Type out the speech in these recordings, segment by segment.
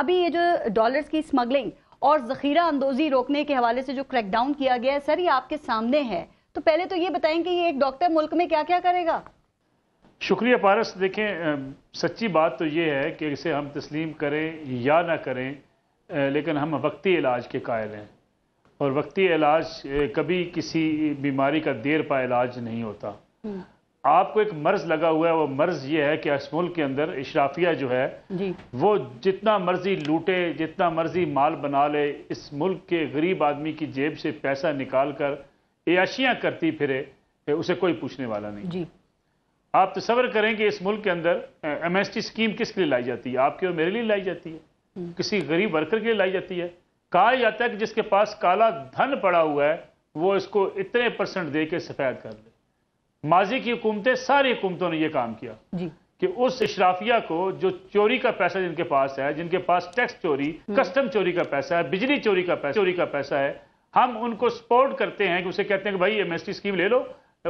अभी ये जो डॉलर्स की स्मगलिंग और जखीरा अंदोजी रोकने के हवाले से जो क्रैकडाउन किया गया है सर ये आपके सामने है तो पहले तो ये बताएं कि ये एक डॉक्टर मुल्क में क्या क्या करेगा शुक्रिया पारस देखें सच्ची बात तो ये है कि इसे हम तस्लीम करें या ना करें लेकिन हम वक्ती इलाज के कायल हैं और वक्ती इलाज कभी किसी बीमारी का देर पा इलाज नहीं होता हम्म। आपको एक मर्ज लगा हुआ है वो मर्ज ये है कि इस मुल्क के अंदर इशराफिया जो है वो जितना मर्जी लूटे जितना मर्जी माल बना ले इस मुल्क के गरीब आदमी की जेब से पैसा निकाल कर याशियाँ करती फिरे उसे कोई पूछने वाला नहीं जी आप तस्वर करें कि इस मुल्क के अंदर एम एस टी स्कीम किसके लिए लाई जाती है आपके और मेरे लिए लाई जाती है हम्म। किसी गरीब वर्कर के लिए लाई जाती है कहा जाता है कि जिसके पास काला धन पड़ा हुआ है वो इसको इतने परसेंट दे के सफेद कर ले माजी की हुकूमतें सारी हुकूमतों ने यह काम किया कि उस इशराफिया को जो चोरी का पैसा जिनके पास है जिनके पास टैक्स चोरी हम्म। कस्टम चोरी का पैसा है बिजली चोरी का पैसा चोरी का पैसा है हम उनको सपोर्ट करते हैं कि उसे कहते हैं कि भाई एमएसटी स्कीम ले लो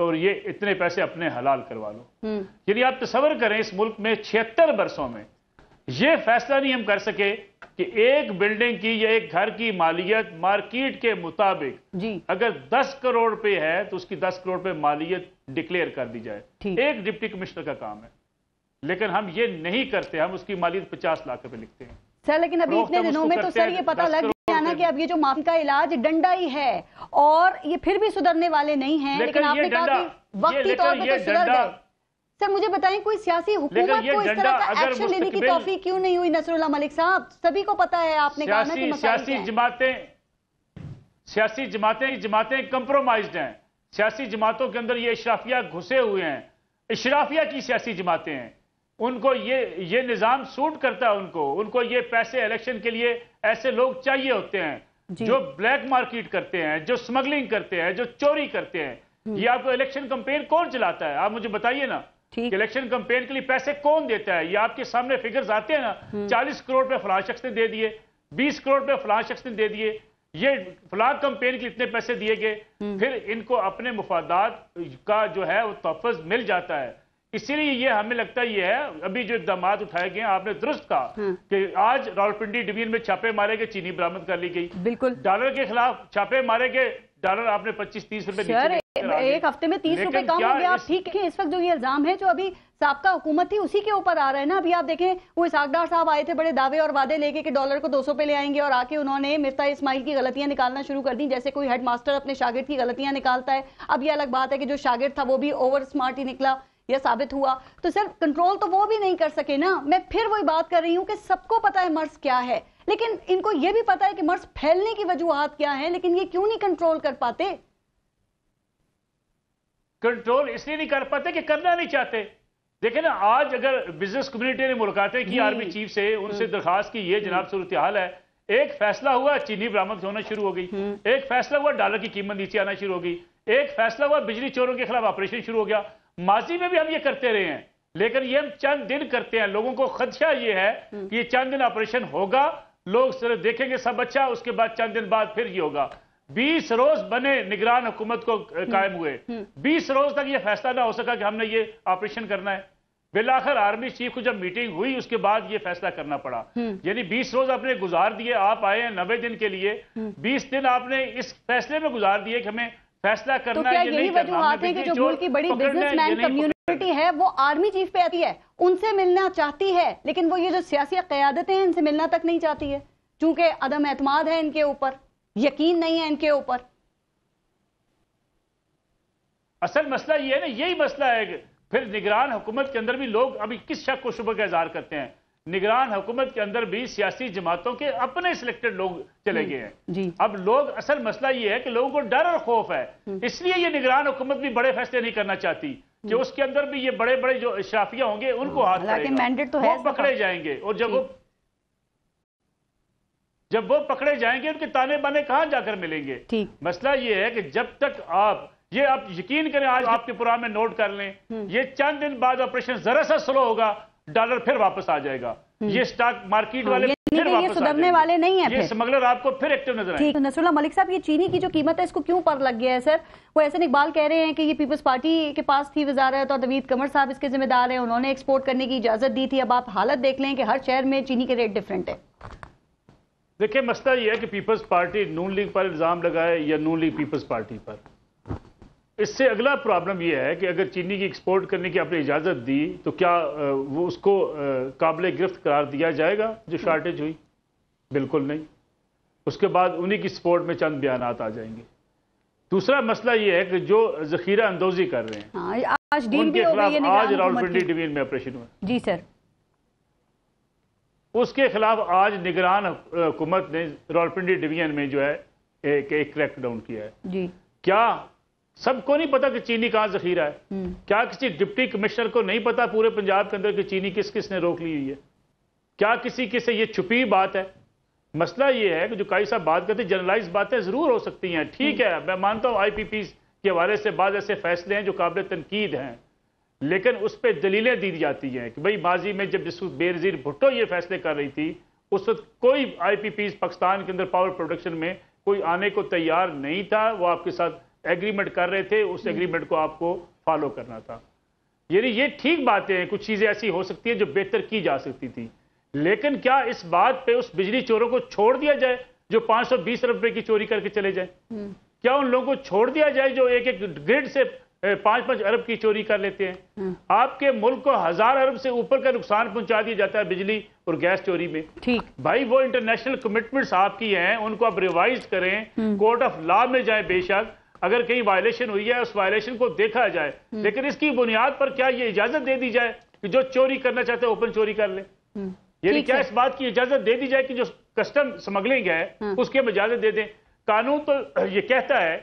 और ये इतने पैसे अपने हलाल करवा लो हम्म। यदि आप तस्वर करें इस मुल्क में छिहत्तर बरसों में ये फैसला नहीं हम कर सके कि एक बिल्डिंग की या एक घर की मालियत मार्केट के मुताबिक जी अगर 10 करोड़ पे है तो उसकी 10 करोड़ पे मालियत डिक्लेयर कर दी जाए एक डिप्टी कमिश्नर का काम है लेकिन हम ये नहीं करते हम उसकी मालियत 50 लाख रुपए लिखते हैं सर लेकिन अभी इतने दिनों में तो सर ये पता लग गया ना कि अब ये जो माफी का इलाज डंडा ही है और ये फिर भी सुधरने वाले नहीं है लेकिन आपने कहा वक्त तौर पर तो सुधर गए सर मुझे बताएं कोई सियासी हुकूमत को इस तरह का एक्शन लेने की तोफी क्यों नहीं हुई नसरुल्ला मलिक साहब सभी को पता है आपने कहा ना कि सियासी जमातें सियासी जमातें जमातें कंप्रोमाइज हैं सियासी जमातों के अंदर ये इशराफिया घुसे हुए हैं इशराफिया की सियासी जमातें हैं उनको ये ये निज़ाम सूट करता है उनको उनको ये पैसे इलेक्शन के लिए ऐसे लोग चाहिए होते हैं जो ब्लैक मार्केट करते हैं जो स्मगलिंग करते हैं जो चोरी करते हैं हम्म। ये आपको इलेक्शन कंपेन कौन चलाता है आप मुझे बताइए ना ठीक इलेक्शन कंपेन के लिए पैसे कौन देता है ये आपके सामने फिगर्स आते हैं ना हम्म। चालीस करोड़ पे फलां शख्स ने दे दिए बीस करोड़ पे फलां शख्स ने दे दिए ये फलां कंपेन के लिए इतने पैसे दिए गए हम्म। फिर इनको अपने मुफादात का जो है वो तहफज मिल जाता है इसीलिए ये हमें लगता ये है अभी जो इकदाम उठाए गए आपने दुरुस्त कहा हम्म। कि आज रावलपिंडी डिवीजन में छापे मारे गए चीनी बरामद कर ली गई बिल्कुल डॉलर के खिलाफ छापे मारे गए डॉलर आपने 25 30 रुपए एक हफ्ते में तीस रुपए कम हो गया आप ठीक है इस वक्त जो ये इल्जाम है जो अभी सबका हुकूमत थी उसी के ऊपर आ रहा है ना अभी आप देखें वो इसकदार साहब आए थे बड़े दावे और वादे लेके कि डॉलर को 200 पे ले आएंगे और आके उन्होंने मिर्ता इस्माइल की गलतियां निकालना शुरू कर दी जैसे कोई हेड मास्टर अपने शागिर्द की गलतियां निकालता है अब ये अलग बात है कि जो शागिर्द था वो भी ओवर स्मार्ट ही निकला यह साबित हुआ तो सर कंट्रोल तो वो भी नहीं कर सके ना मैं फिर वही बात कर रही हूँ कि सबको पता है मर्ज क्या है लेकिन इनको ये भी पता है कि मर्ज फैलने की वजूहत क्या है लेकिन ये क्यों नहीं कंट्रोल कर पाते कंट्रोल इसलिए नहीं कर पाते कि करना नहीं चाहते देखे ना आज अगर बिजनेस कम्युनिटी ने मुलाकातें की आर्मी चीफ से उनसे हम्म। दरखास्त की ये हम्म। जनाब सूरत हाल है एक फैसला हुआ चीनी बरामद होना शुरू हो गई हम्म। एक फैसला हुआ डॉलर की कीमत नीचे आना शुरू हो गई एक फैसला हुआ बिजली चोरों के खिलाफ ऑपरेशन शुरू हो गया माजी में भी हम ये करते रहे हैं लेकिन ये हम चंद दिन करते हैं लोगों को खदशा ये है कि ये चंद दिन ऑपरेशन होगा लोग सिर्फ देखेंगे सब अच्छा उसके बाद चंद दिन बाद फिर ये होगा बीस रोज बने निगरान हुकूमत को कायम हुए हम्म, हम्म। बीस रोज तक यह फैसला ना हो सका कि हमने ये ऑपरेशन करना है बिलाखर आर्मी चीफ को जब मीटिंग हुई उसके बाद ये फैसला करना पड़ा हम्म। यानी 20 रोज आपने गुजार दिए आप आए हैं नब्बे दिन के लिए 20 दिन आपने इस फैसले में गुजार दिए कि हमें फैसला तो करना तो क्या ये नहीं है कि जो की बड़ी बिजनेसमैन कम्युनिटी है वो आर्मी चीफ पे आती है उनसे मिलना चाहती है लेकिन वो ये जो सियासी क्यादतें हैं इनसे मिलना तक नहीं चाहती है चूंकि अदम एतमाद है इनके ऊपर यकीन नहीं है इनके ऊपर असल मसला ये है ना यही मसला है फिर निगरान हुकूमत के अंदर भी लोग अभी किस शक को शुभ का इजहार करते हैं निगरान हुकूमत के अंदर भी सियासी जमातों के अपने सिलेक्टेड लोग चले गए हैं अब लोग असल मसला ये है कि लोगों को डर और खौफ है हम्म। इसलिए ये निगरान हुकूमत भी बड़े फैसले नहीं करना चाहती कि हम्म। उसके अंदर भी ये बड़े बड़े जो इशाफिया होंगे उनको हाथ मैंडेट तो है पकड़े जाएंगे और जब जब वो पकड़े जाएंगे उनके ताने बाने कहाँ जाकर मिलेंगे ठीक मसला ये है कि जब तक आप ये आप यकीन करें आज आपके पुराने में नोट कर लें हम्म। ये चंद दिन बाद ऑपरेशन जरा सा स्लो होगा डॉलर फिर वापस आ जाएगा हम्म। ये स्टॉक मार्केट हाँ, वाले ये, सुधरने वाले नहीं है ये स्मगलर आपको फिर एक्टिव नजर ठीक तो नसरुल्ला मलिक साहब ये चीनी की जो कीमत है इसको क्यों पर लग गया है सर वो ऐसे इकबाल कह रहे हैं कि ये पीपल्स पार्टी के पास थी वजारत और दवीद कमर साहब इसके जिम्मेदार हैं उन्होंने एक्सपोर्ट करने की इजाजत दी थी अब आप हालत देख लें कि हर शहर में चीनी के रेट डिफरेंट है देखिए मसला यह है कि पीपल्स पार्टी नून लीग पर इल्ज़ाम लगाए या नून लीग पीपल्स पार्टी पर इससे अगला प्रॉब्लम यह है कि अगर चीनी की एक्सपोर्ट करने की आपने इजाज़त दी तो क्या वो उसको काबिल गिरफ्त करार दिया जाएगा जो शार्टेज हुई बिल्कुल नहीं उसके बाद उन्हीं की सपोर्ट में चंद बयान आ जाएंगे दूसरा मसला यह है कि जो जखीरा अंदोजी कर रहे हैं हाँ, आज डील भी हो गई है आज रावलपिंडी डिवीजन में ऑपरेशन हुआ जी सर उसके खिलाफ आज निगरान हुकूमत ने रोलपिंडी डिवीजन में जो है एक एक क्रैक डाउन किया है जी क्या सबको नहीं पता कि चीनी कहां जखीरा है हम्म। क्या किसी डिप्टी कमिश्नर को नहीं पता पूरे पंजाब के अंदर कि चीनी किस किस ने रोक ली हुई है क्या किसी किसे ये छुपी बात है मसला ये है कि जो काई साहब बात करते जर्नलाइज बातें ज़रूर हो सकती हैं ठीक हम्म। है मैं मानता हूं आई पी पी के हवाले से बाद ऐसे फैसले हैं जो काबिल तनकीद हैं लेकिन उस पर दलीलें दी जाती हैं कि भाई माजी में जब जिस बेनजीर भुट्टो ये फैसले कर रही थी उस वक्त कोई आई पी पी पाकिस्तान के अंदर पावर प्रोडक्शन में कोई आने को तैयार नहीं था वो आपके साथ एग्रीमेंट कर रहे थे उस एग्रीमेंट हम्म। को आपको फॉलो करना था यानी ये ठीक बातें हैं कुछ चीज़ें ऐसी हो सकती हैं जो बेहतर की जा सकती थी लेकिन क्या इस बात पे उस बिजली चोरों को छोड़ दिया जाए जो 520 रुपए की चोरी करके चले जाए हम्म। क्या उन लोगों को छोड़ दिया जाए जो एक एक ग्रिड से पांच पांच अरब की चोरी कर लेते हैं हाँ। आपके मुल्क को हजार अरब से ऊपर का नुकसान पहुंचा दिया जाता है बिजली और गैस चोरी में ठीक भाई वो इंटरनेशनल कमिटमेंट्स आपकी हैं उनको आप रिवाइज करें कोर्ट ऑफ लॉ में जाए बेशक अगर कहीं वायलेशन हुई है उस वायलेशन को देखा जाए हम्म। लेकिन इसकी बुनियाद पर क्या ये इजाजत दे दी जाए कि जो चोरी करना चाहते हैं ओपन चोरी कर ले हम्म। यानी क्या इस बात की इजाजत दे दी जाए कि जो कस्टम स्मगलिंग है हाँ। उसके हम इजाजत दे दें कानून तो ये कहता है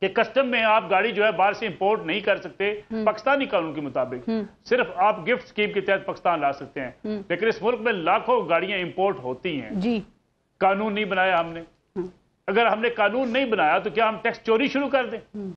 कि कस्टम में आप गाड़ी जो है बाहर से इंपोर्ट नहीं कर सकते हम्म। पाकिस्तानी कानून के मुताबिक हम्म। सिर्फ आप गिफ्ट स्कीम के तहत पाकिस्तान ला सकते हैं हम्म। लेकिन इस मुल्क में लाखों गाड़ियां इंपोर्ट होती हैं जी कानून नहीं बनाया हमने अगर हमने कानून नहीं बनाया तो क्या हम टैक्स चोरी शुरू कर दें